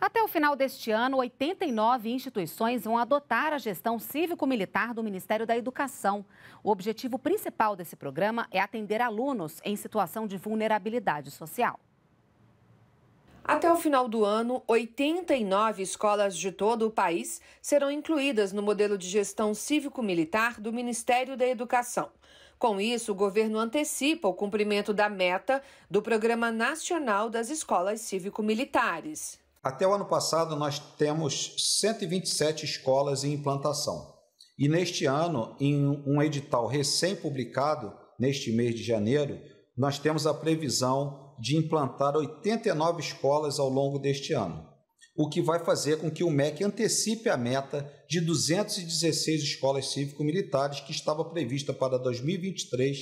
Até o final deste ano, 89 instituições vão adotar a gestão cívico-militar do Ministério da Educação. O objetivo principal desse programa é atender alunos em situação de vulnerabilidade social. Até o final do ano, 89 escolas de todo o país serão incluídas no modelo de gestão cívico-militar do Ministério da Educação. Com isso, o governo antecipa o cumprimento da meta do Programa Nacional das Escolas Cívico-Militares. Até o ano passado, nós temos 127 escolas em implantação. E neste ano, em um edital recém-publicado, neste mês de janeiro, nós temos a previsão de implantar 89 escolas ao longo deste ano, o que vai fazer com que o MEC antecipe a meta de 216 escolas cívico-militares que estava prevista para 2023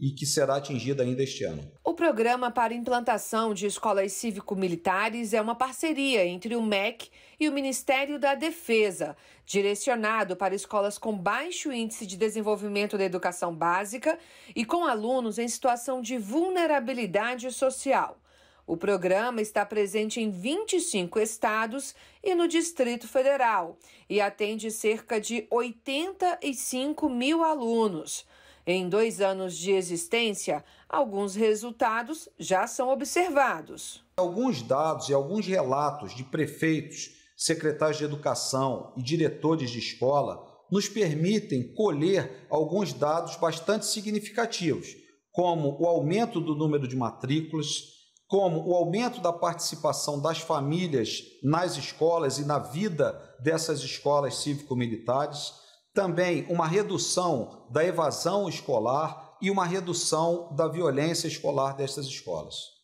e que será atingida ainda este ano. Programa para Implantação de Escolas Cívico-Militares é uma parceria entre o MEC e o Ministério da Defesa, direcionado para escolas com baixo índice de desenvolvimento da educação básica e com alunos em situação de vulnerabilidade social. O programa está presente em 25 estados e no Distrito Federal e atende cerca de 85 mil alunos. Em dois anos de existência, alguns resultados já são observados. Alguns dados e alguns relatos de prefeitos, secretários de educação e diretores de escola nos permitem colher alguns dados bastante significativos, como o aumento do número de matrículas, como o aumento da participação das famílias nas escolas e na vida dessas escolas cívico-militares também uma redução da evasão escolar e uma redução da violência escolar destas escolas.